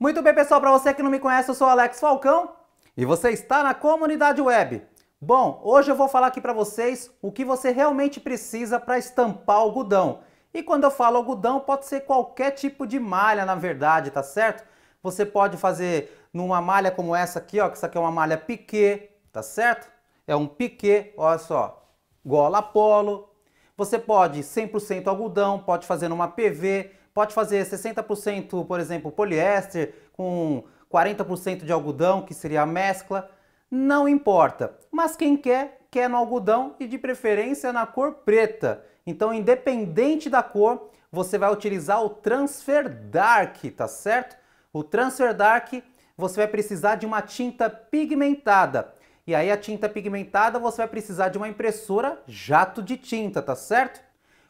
Muito bem, pessoal, para você que não me conhece, eu sou Alex Falcão e você está na comunidade web. Bom, hoje eu vou falar aqui para vocês o que você realmente precisa para estampar algodão. E quando eu falo algodão, pode ser qualquer tipo de malha, na verdade, tá certo? Você pode fazer numa malha como essa aqui, ó, que essa aqui é uma malha piquê, tá certo? É um piquê, olha só, gola polo. Você pode 100% algodão, pode fazer numa PV, pode fazer 60%, por exemplo, poliéster com 40% de algodão, que seria a mescla, não importa. Mas quem quer, quer no algodão e de preferência na cor preta. Então, independente da cor, você vai utilizar o Transfer Dark, tá certo? O Transfer Dark, você vai precisar de uma tinta pigmentada. E aí a tinta pigmentada, você vai precisar de uma impressora jato de tinta, tá certo?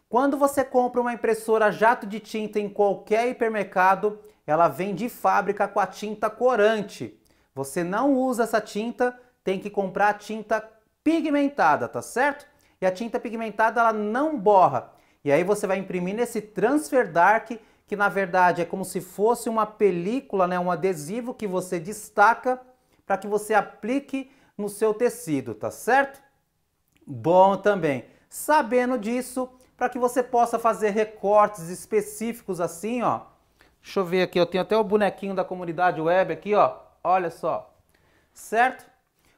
Quando você compra uma impressora jato de tinta em qualquer hipermercado, ela vem de fábrica com a tinta corante. Você não usa essa tinta, tem que comprar a tinta pigmentada, tá certo? E a tinta pigmentada ela não borra. E aí você vai imprimir nesse transfer dark, que na verdade é como se fosse uma película, né, um adesivo que você destaca para que você aplique no seu tecido, tá certo? Bom também. Sabendo disso, para que você possa fazer recortes específicos assim, ó. Deixa eu ver aqui, eu tenho até o bonequinho da comunidade web aqui, ó. Olha só. Certo?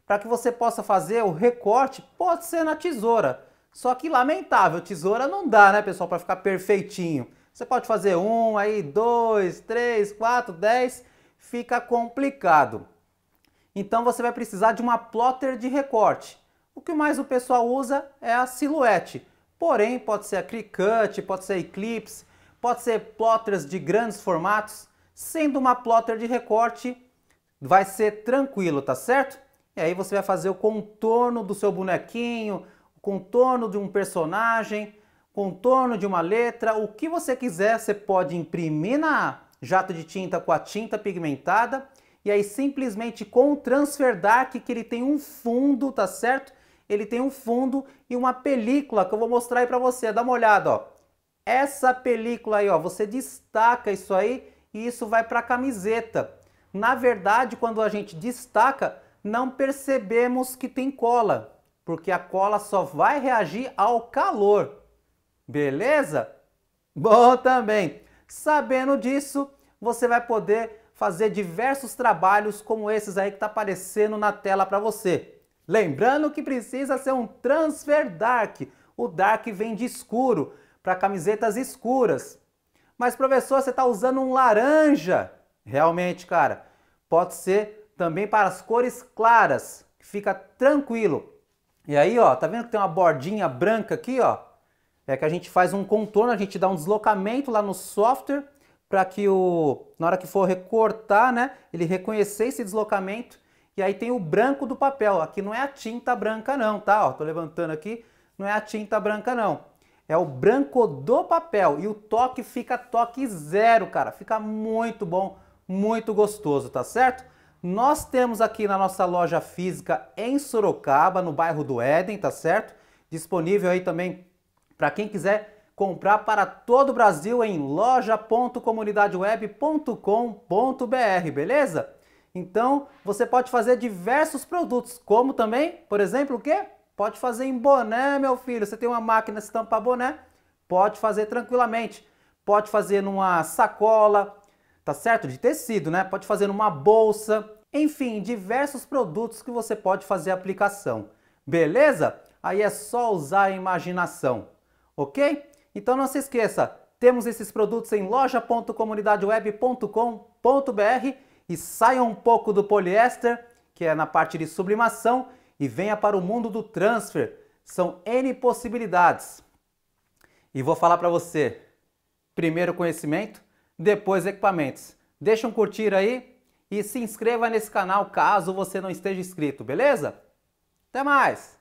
Para que você possa fazer o recorte, pode ser na tesoura. Só que lamentável, tesoura não dá, né, pessoal, para ficar perfeitinho. Você pode fazer um, aí dois, três, quatro, dez, fica complicado. Então você vai precisar de uma plotter de recorte. O que mais o pessoal usa é a silhuete. Porém, pode ser a Cricut, pode ser a Eclipse, pode ser plotters de grandes formatos. Sendo uma plotter de recorte, vai ser tranquilo, tá certo? E aí você vai fazer o contorno do seu bonequinho, o contorno de um personagem, contorno de uma letra, o que você quiser, você pode imprimir na jato de tinta com a tinta pigmentada e aí simplesmente com o transfer dark que ele tem um fundo, tá certo? ele tem um fundo e uma película que eu vou mostrar aí para você. Dá uma olhada, ó. Essa película aí, ó, você destaca isso aí e isso vai para a camiseta. Na verdade, quando a gente destaca, não percebemos que tem cola, porque a cola só vai reagir ao calor. Beleza? Bom também. Sabendo disso, você vai poder fazer diversos trabalhos como esses aí que está aparecendo na tela para você. Lembrando que precisa ser um transfer dark. O dark vem de escuro, para camisetas escuras. Mas professor, você está usando um laranja. Realmente, cara, pode ser também para as cores claras, fica tranquilo. E aí, ó, tá vendo que tem uma bordinha branca aqui, ó? É que a gente faz um contorno, a gente dá um deslocamento lá no software para que o na hora que for recortar, né, ele reconhecer esse deslocamento e aí tem o branco do papel. Aqui não é a tinta branca não, tá? Ó, tô levantando aqui, não é a tinta branca não. É o branco do papel e o toque fica toque zero, cara. Fica muito bom, muito gostoso, tá certo? Nós temos aqui na nossa loja física em Sorocaba, no bairro do Éden, tá certo? Disponível aí também para quem quiser comprar para todo o Brasil em loja.comunidadeweb.com.br, beleza? Então, você pode fazer diversos produtos, como também, por exemplo, o quê? Pode fazer em boné, meu filho. Você tem uma máquina de estampar boné? Pode fazer tranquilamente. Pode fazer numa sacola, tá certo? De tecido, né? Pode fazer numa bolsa. Enfim, diversos produtos que você pode fazer aplicação. Beleza? Aí é só usar a imaginação, ok? Então não se esqueça, temos esses produtos em loja.comunidadeweb.com.br e saia um pouco do poliéster, que é na parte de sublimação, e venha para o mundo do transfer. São N possibilidades. E vou falar para você, primeiro conhecimento, depois equipamentos. Deixa um curtir aí e se inscreva nesse canal caso você não esteja inscrito, beleza? Até mais!